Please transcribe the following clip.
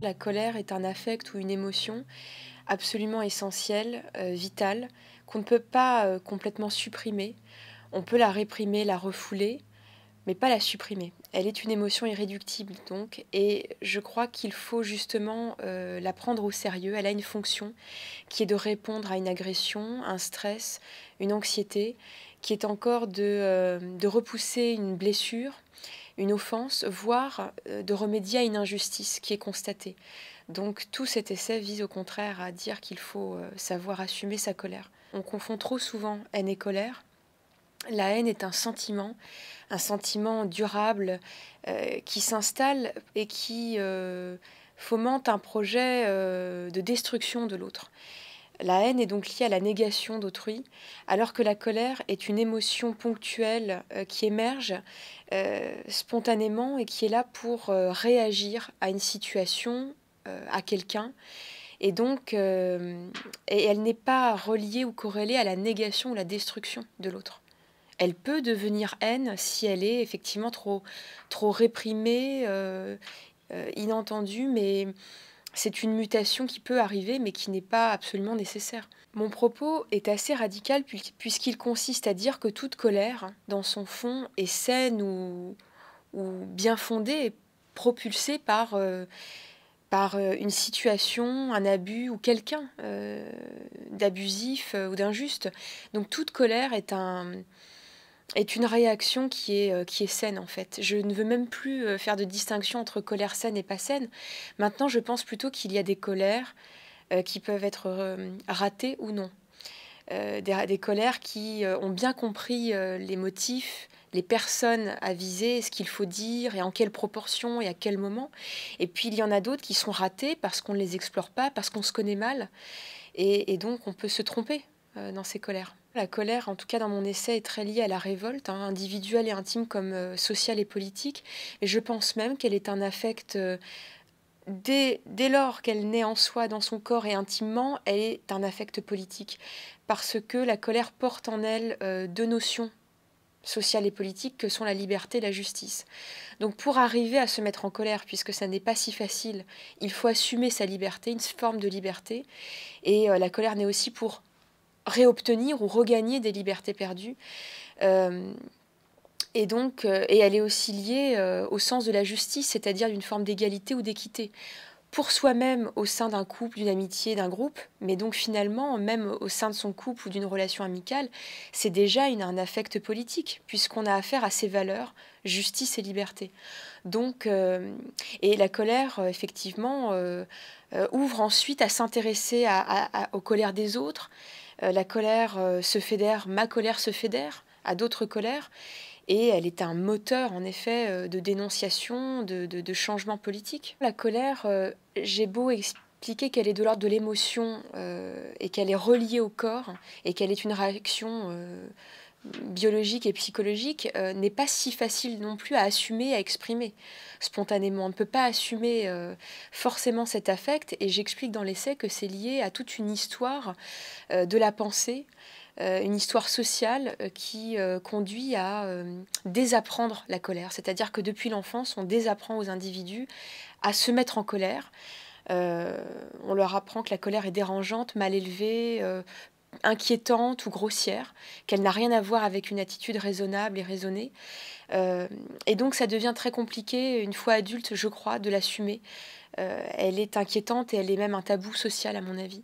La colère est un affect ou une émotion absolument essentielle, euh, vitale, qu'on ne peut pas euh, complètement supprimer. On peut la réprimer, la refouler, mais pas la supprimer. Elle est une émotion irréductible donc, et je crois qu'il faut justement euh, la prendre au sérieux. Elle a une fonction qui est de répondre à une agression, un stress, une anxiété, qui est encore de repousser une blessure une offense, voire euh, de remédier à une injustice qui est constatée. Donc tout cet essai vise au contraire à dire qu'il faut euh, savoir assumer sa colère. On confond trop souvent haine et colère. La haine est un sentiment, un sentiment durable euh, qui s'installe et qui fomente un projet de destruction de l'autre. La haine est donc liée à la négation d'autrui, alors que la colère est une émotion ponctuelle euh, qui émerge euh, spontanément et qui est là pour euh, réagir à une situation, à quelqu'un. Et donc, et elle n'est pas reliée ou corrélée à la négation ou la destruction de l'autre. Elle peut devenir haine si elle est effectivement trop, trop réprimée, inentendue, mais c'est une mutation qui peut arriver mais qui n'est pas absolument nécessaire. Mon propos est assez radical puisqu'il consiste à dire que toute colère, dans son fond, est saine ou, ou bien fondée et propulsée par, euh, par euh, une situation, un abus ou quelqu'un euh, d'abusif ou d'injuste. Donc toute colère est un est une réaction qui est, euh, qui est saine en fait. Je ne veux même plus euh, faire de distinction entre colère saine et pas saine. Maintenant, je pense plutôt qu'il y a des colères euh, qui peuvent être ratées ou non. des, colères qui ont bien compris les motifs, les personnes à viser, ce qu'il faut dire et en quelle proportion et à quel moment. Et puis il y en a d'autres qui sont ratées parce qu'on ne les explore pas, parce qu'on se connaît mal. et donc on peut se tromper dans ces colères. La colère, en tout cas dans mon essai, est très liée à la révolte, hein, individuelle et intime comme euh, sociale et politique. Et je pense même qu'elle est un affect... Euh, dès, lors qu'elle naît en soi, dans son corps et intimement, elle est un affect politique. Parce que la colère porte en elle euh, deux notions sociales et politiques que sont la liberté et la justice. Donc pour arriver à se mettre en colère, puisque ça n'est pas si facile, il faut assumer sa liberté, une forme de liberté. Et la colère n'est aussi pour réobtenir ou regagner des libertés perdues. Euh, et donc, euh, et elle est aussi liée euh, au sens de la justice, c'est-à-dire d'une forme d'égalité ou d'équité pour soi-même au sein d'un couple, d'une amitié, d'un groupe, mais donc finalement même au sein de son couple ou d'une relation amicale, c'est déjà une, un affect politique, puisqu'on a affaire à ces valeurs, justice et liberté. Donc, et la colère, effectivement, ouvre ensuite à s'intéresser aux colères des autres, euh, la colère euh, se fédère, ma colère se fédère à d'autres colères. Et elle est un moteur, en effet, euh, de dénonciation, de, changement politique. La colère, j'ai beau expliquer qu'elle est de l'ordre de l'émotion et qu'elle est reliée au corps et qu'elle est une réaction biologique et psychologique euh, n'est pas si facile non plus à assumer, à exprimer spontanément. On ne peut pas assumer euh, forcément cet affect et j'explique dans l'essai que c'est lié à toute une histoire euh, de la pensée, une histoire sociale qui conduit à désapprendre la colère. C'est-à-dire que depuis l'enfance, on désapprend aux individus à se mettre en colère. on leur apprend que la colère est dérangeante, mal élevée, inquiétante ou grossière, qu'elle n'a rien à voir avec une attitude raisonnable et raisonnée. Euh, et donc ça devient très compliqué, une fois adulte, je crois, de l'assumer. Euh, elle est inquiétante et elle est même un tabou social, à mon avis.